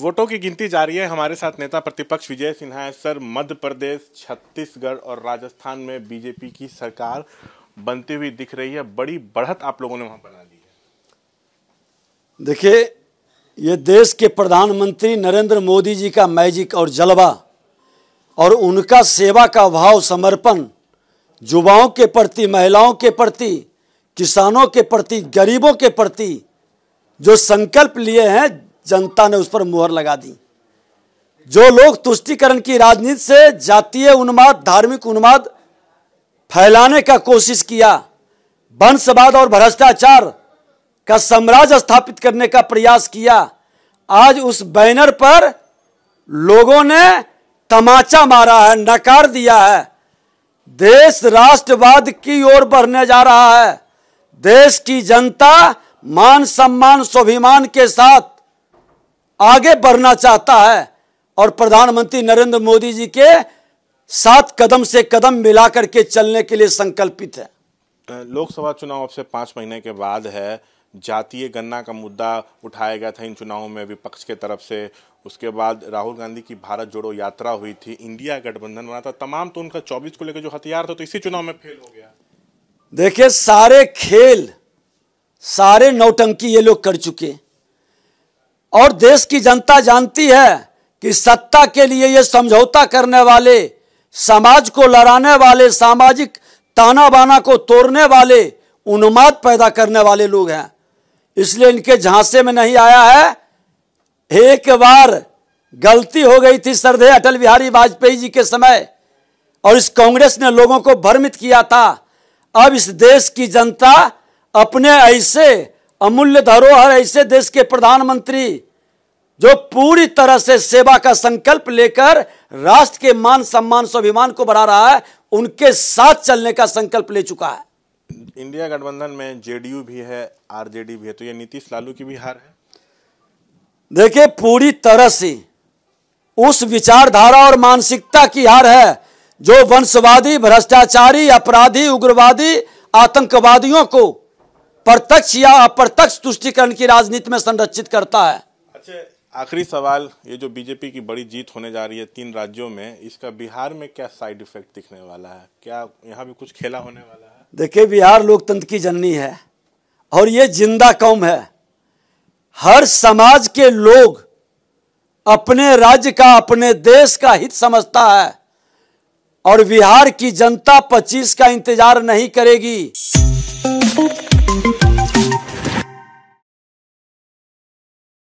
वोटों की गिनती जारी है हमारे साथ नेता प्रतिपक्ष विजय सिन्हा है सर मध्य प्रदेश छत्तीसगढ़ और राजस्थान में बीजेपी की सरकार बनती हुई दिख रही है बड़ी बढ़त आप लोगों ने वहां बना ली है देखिए ये देश के प्रधानमंत्री नरेंद्र मोदी जी का मैजिक और जलवा और उनका सेवा का भाव समर्पण युवाओं के प्रति महिलाओं के प्रति किसानों के प्रति गरीबों के प्रति जो संकल्प लिए हैं जनता ने उस पर मुहर लगा दी जो लोग तुष्टिकरण की राजनीति से जातीय उन्माद धार्मिक उन्माद फैलाने का कोशिश किया वंशवाद और भ्रष्टाचार का साम्राज्य स्थापित करने का प्रयास किया आज उस बैनर पर लोगों ने तमाचा मारा है नकार दिया है देश राष्ट्रवाद की ओर बढ़ने जा रहा है देश की जनता मान सम्मान स्वाभिमान के साथ आगे बढ़ना चाहता है और प्रधानमंत्री नरेंद्र मोदी जी के साथ कदम से कदम मिलाकर के चलने के लिए संकल्पित है लोकसभा चुनाव अब से पांच महीने के बाद है जातीय गन्ना का मुद्दा उठाया गया था इन चुनावों में विपक्ष के तरफ से उसके बाद राहुल गांधी की भारत जोड़ो यात्रा हुई थी इंडिया गठबंधन बना था तमाम तो उनका चौबीस को लेकर जो हथियार था तो इसी चुनाव में फेल हो गया देखिए सारे खेल सारे नौटंकी ये लोग कर चुके हैं और देश की जनता जानती है कि सत्ता के लिए ये समझौता करने वाले समाज को लड़ाने वाले सामाजिक ताना बाना को तोड़ने वाले उन्माद पैदा करने वाले लोग हैं इसलिए इनके झांसे में नहीं आया है एक बार गलती हो गई थी श्रद्धे अटल बिहारी वाजपेयी जी के समय और इस कांग्रेस ने लोगों को भ्रमित किया था अब इस देश की जनता अपने ऐसे अमूल्य धरोहर ऐसे देश के प्रधानमंत्री जो पूरी तरह से सेवा का संकल्प लेकर राष्ट्र के मान सम्मान स्वाभिमान को बढ़ा रहा है उनके साथ चलने का संकल्प ले चुका है इंडिया गठबंधन में जेडीयू भी है आरजेडी भी है तो ये नीतीश लालू की भी हार है देखिए पूरी तरह से उस विचारधारा और मानसिकता की हार है जो वंशवादी भ्रष्टाचारी अपराधी उग्रवादी आतंकवादियों को प्रत्यक्ष या अप्रत्यक्ष तुष्टिकरण की राजनीति में संरक्षित करता है अच्छा, आखिरी सवाल ये जो बीजेपी की बड़ी जीत होने जा रही है तीन राज्यों में इसका बिहार में क्या साइड इफेक्ट दिखने वाला है क्या यहाँ भी कुछ खेला होने वाला है देखिए बिहार लोकतंत्र की जननी है और ये जिंदा कौम है हर समाज के लोग अपने राज्य का अपने देश का हित समझता है और बिहार की जनता 25 का इंतजार नहीं करेगी